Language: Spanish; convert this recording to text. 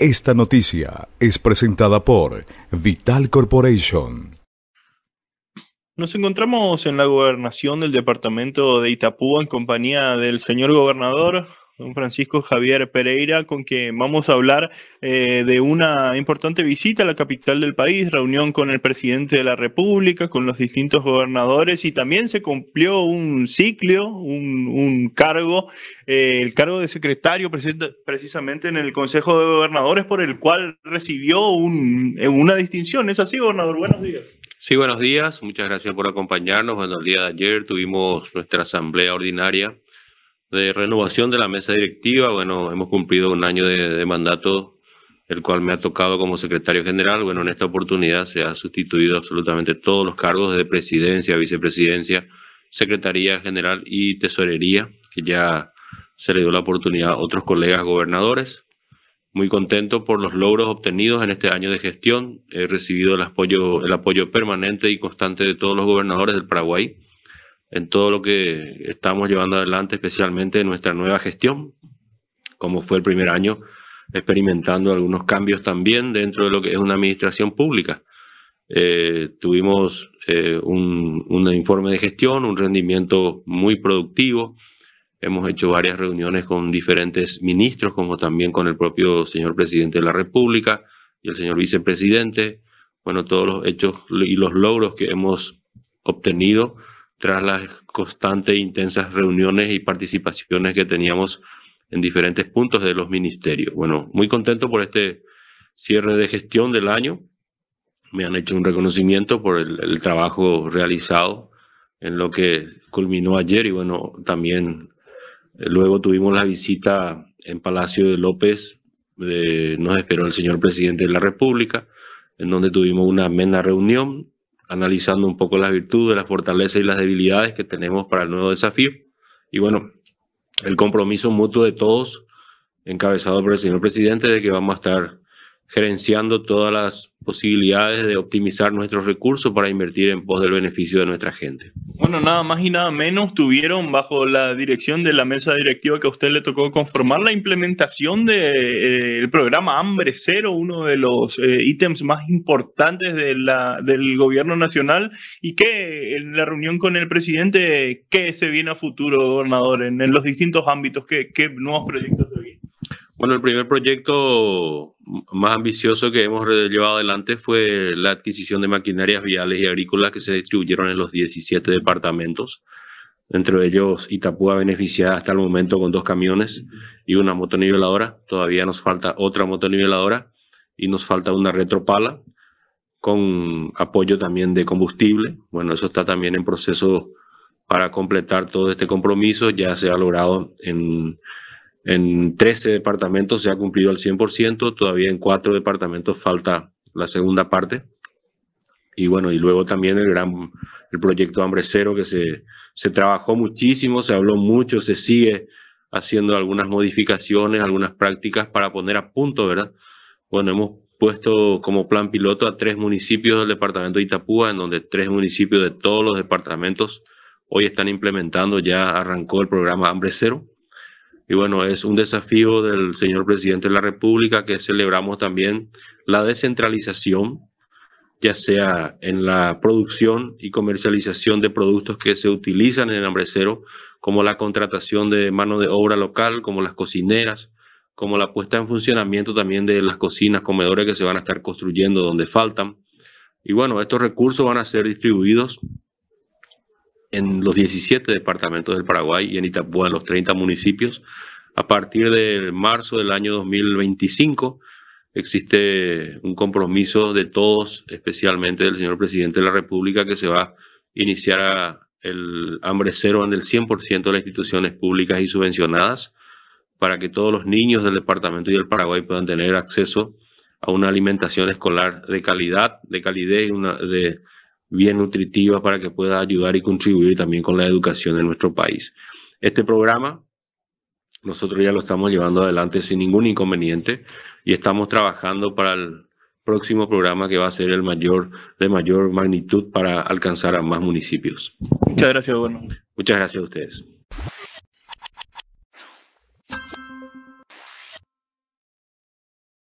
Esta noticia es presentada por Vital Corporation. Nos encontramos en la gobernación del departamento de Itapúa en compañía del señor gobernador don Francisco Javier Pereira, con quien vamos a hablar eh, de una importante visita a la capital del país, reunión con el presidente de la República, con los distintos gobernadores y también se cumplió un ciclo, un, cargo, eh, el cargo de secretario precisamente en el Consejo de Gobernadores, por el cual recibió una distinción. ¿Es así, gobernador? Buenos días. Sí, buenos días. Muchas gracias por acompañarnos. Bueno, el día de ayer tuvimos nuestra asamblea ordinaria de renovación de la mesa directiva. Bueno, hemos cumplido un año de, mandato, el cual me ha tocado como secretario general. Bueno, en esta oportunidad se ha sustituido absolutamente todos los cargos de presidencia, vicepresidencia, secretaría general y tesorería, que ya se le dio la oportunidad a otros colegas gobernadores. Muy contento por los logros obtenidos en este año de gestión. He recibido el apoyo, el apoyo permanente y constante de todos los gobernadores del Paraguay en todo lo que estamos llevando adelante, especialmente en nuestra nueva gestión, como fue el primer año, experimentando algunos cambios también dentro de lo que es una administración pública. Eh, tuvimos eh, un, informe de gestión, un rendimiento muy productivo. Hemos hecho varias reuniones con diferentes ministros, como también con el propio señor presidente de la República y el señor vicepresidente. Bueno, todos los hechos y los logros que hemos obtenido tras las constantes e intensas reuniones y participaciones que teníamos en diferentes puntos de los ministerios. Bueno, muy contento por este cierre de gestión del año. Me han hecho un reconocimiento por el, trabajo realizado en lo que culminó ayer y bueno, también eh, luego tuvimos la visita en Palacio de López, nos esperó el señor presidente de la República, en donde tuvimos una amena reunión analizando un poco las virtudes, las fortalezas y las debilidades que tenemos para el nuevo desafío. Y bueno, el compromiso mutuo de todos, encabezado por el señor presidente, de que vamos a estar gerenciando todas las posibilidades de optimizar nuestros recursos para invertir en pos del beneficio de nuestra gente. Bueno, nada más y nada menos tuvieron bajo la dirección de la mesa directiva que a usted le tocó conformar la implementación del de, eh, programa Hambre Cero, uno de los eh, ítems más importantes de del gobierno nacional. Y que en la reunión con el presidente, ¿qué se viene a futuro, gobernador, en, en los distintos ámbitos? ¿Qué, qué nuevos proyectos? Bueno, el primer proyecto más ambicioso que hemos llevado adelante fue la adquisición de maquinarias viales y agrícolas que se distribuyeron en los 17 departamentos, entre ellos Itapúa beneficiado hasta el momento con dos camiones y una motoniveladora. Todavía nos falta otra motoniveladora y nos falta una retropala con apoyo también de combustible. Bueno, eso está también en proceso para completar todo este compromiso. Ya se ha logrado en en 13 departamentos se ha cumplido al 100%, todavía en 4 departamentos falta la segunda parte. Y bueno, y luego también el gran el proyecto Hambre Cero que se, se trabajó muchísimo, se habló mucho, se sigue haciendo algunas modificaciones, algunas prácticas para poner a punto, ¿verdad? Bueno, hemos puesto como plan piloto a tres municipios del departamento de Itapúa, en donde tres municipios de todos los departamentos hoy están implementando, ya arrancó el programa Hambre Cero y bueno, es un desafío del señor presidente de la República que celebramos también la descentralización, ya sea en la producción y comercialización de productos que se utilizan en el hambrecero, como la contratación de mano de obra local, como las cocineras, como la puesta en funcionamiento también de las cocinas, comedores que se van a estar construyendo donde faltan. Y bueno, estos recursos van a ser distribuidos en los 17 departamentos del Paraguay y en Itapúa, en los 30 municipios. A partir de marzo del año 2025 existe un compromiso de todos, especialmente del señor presidente de la República, que se va a iniciar el hambre cero en el 100% de las instituciones públicas y subvencionadas para que todos los niños del departamento y del Paraguay puedan tener acceso a una alimentación escolar de calidad, de calidez, una, de, bien nutritiva para que pueda ayudar y contribuir también con la educación en nuestro país. Este programa nosotros ya lo estamos llevando adelante sin ningún inconveniente y estamos trabajando para el próximo programa que va a ser el mayor de mayor magnitud para alcanzar a más municipios. Muchas gracias, bueno. Muchas gracias a ustedes.